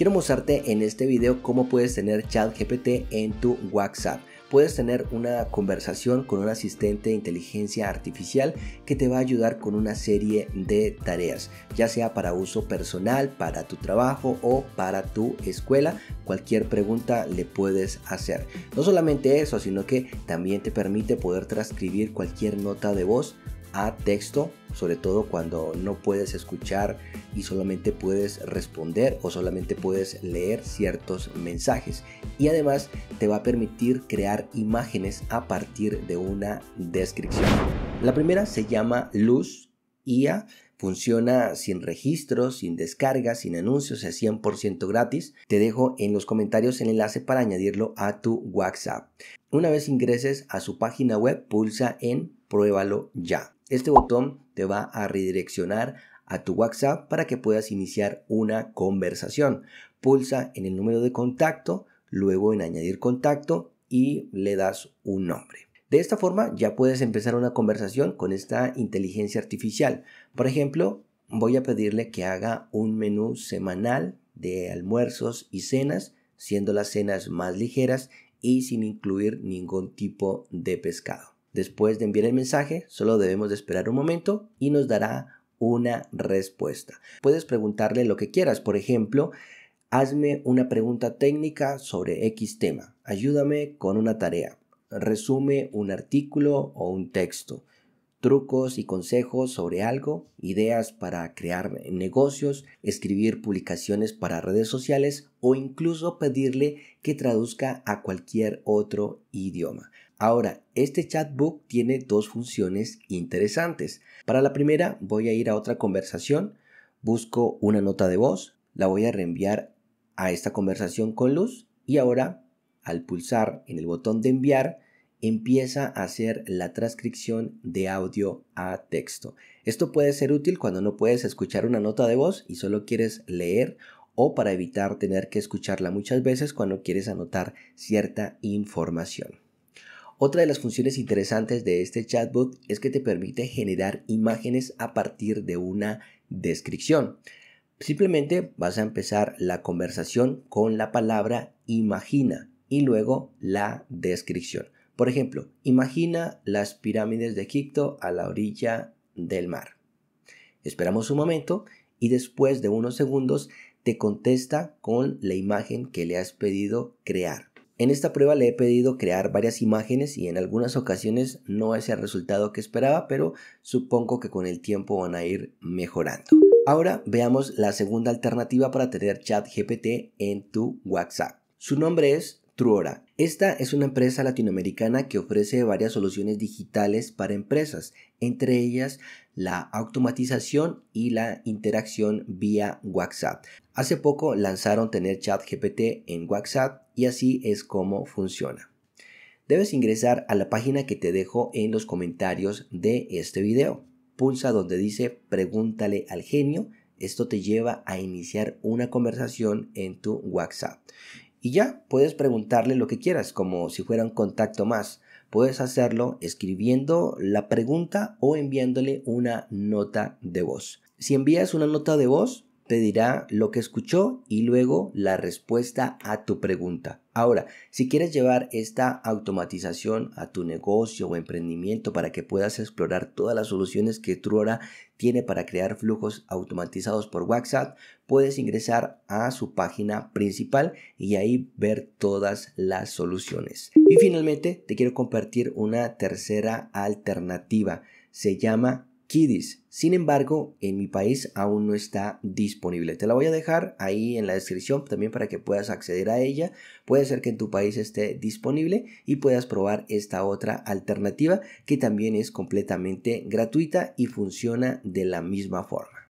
Quiero mostrarte en este video cómo puedes tener ChatGPT en tu WhatsApp. Puedes tener una conversación con un asistente de inteligencia artificial que te va a ayudar con una serie de tareas, ya sea para uso personal, para tu trabajo o para tu escuela. Cualquier pregunta le puedes hacer. No solamente eso, sino que también te permite poder transcribir cualquier nota de voz a texto sobre todo cuando no puedes escuchar y solamente puedes responder o solamente puedes leer ciertos mensajes. Y además te va a permitir crear imágenes a partir de una descripción. La primera se llama Luz IA. Funciona sin registros, sin descargas, sin anuncios, es 100% gratis. Te dejo en los comentarios el enlace para añadirlo a tu WhatsApp. Una vez ingreses a su página web, pulsa en Pruébalo ya. Este botón te va a redireccionar a tu WhatsApp para que puedas iniciar una conversación. Pulsa en el número de contacto, luego en añadir contacto y le das un nombre. De esta forma ya puedes empezar una conversación con esta inteligencia artificial. Por ejemplo, voy a pedirle que haga un menú semanal de almuerzos y cenas, siendo las cenas más ligeras y sin incluir ningún tipo de pescado. Después de enviar el mensaje, solo debemos de esperar un momento y nos dará una respuesta. Puedes preguntarle lo que quieras, por ejemplo, hazme una pregunta técnica sobre X tema, ayúdame con una tarea, resume un artículo o un texto, trucos y consejos sobre algo, ideas para crear negocios, escribir publicaciones para redes sociales o incluso pedirle que traduzca a cualquier otro idioma. Ahora, este chatbook tiene dos funciones interesantes. Para la primera voy a ir a otra conversación, busco una nota de voz, la voy a reenviar a esta conversación con Luz y ahora al pulsar en el botón de enviar empieza a hacer la transcripción de audio a texto. Esto puede ser útil cuando no puedes escuchar una nota de voz y solo quieres leer o para evitar tener que escucharla muchas veces cuando quieres anotar cierta información. Otra de las funciones interesantes de este chatbot es que te permite generar imágenes a partir de una descripción. Simplemente vas a empezar la conversación con la palabra imagina y luego la descripción. Por ejemplo, imagina las pirámides de Egipto a la orilla del mar. Esperamos un momento y después de unos segundos te contesta con la imagen que le has pedido crear. En esta prueba le he pedido crear varias imágenes y en algunas ocasiones no es el resultado que esperaba, pero supongo que con el tiempo van a ir mejorando. Ahora veamos la segunda alternativa para tener chat GPT en tu WhatsApp. Su nombre es esta es una empresa latinoamericana que ofrece varias soluciones digitales para empresas, entre ellas la automatización y la interacción vía WhatsApp. Hace poco lanzaron tener chat GPT en WhatsApp y así es como funciona. Debes ingresar a la página que te dejo en los comentarios de este video. Pulsa donde dice pregúntale al genio esto te lleva a iniciar una conversación en tu WhatsApp. Y ya puedes preguntarle lo que quieras, como si fuera un contacto más. Puedes hacerlo escribiendo la pregunta o enviándole una nota de voz. Si envías una nota de voz, te dirá lo que escuchó y luego la respuesta a tu pregunta. Ahora, si quieres llevar esta automatización a tu negocio o emprendimiento para que puedas explorar todas las soluciones que Truora tiene para crear flujos automatizados por WhatsApp, puedes ingresar a su página principal y ahí ver todas las soluciones. Y finalmente, te quiero compartir una tercera alternativa. Se llama Kidis. Sin embargo, en mi país aún no está disponible. Te la voy a dejar ahí en la descripción también para que puedas acceder a ella. Puede ser que en tu país esté disponible y puedas probar esta otra alternativa que también es completamente gratuita y funciona de la misma forma.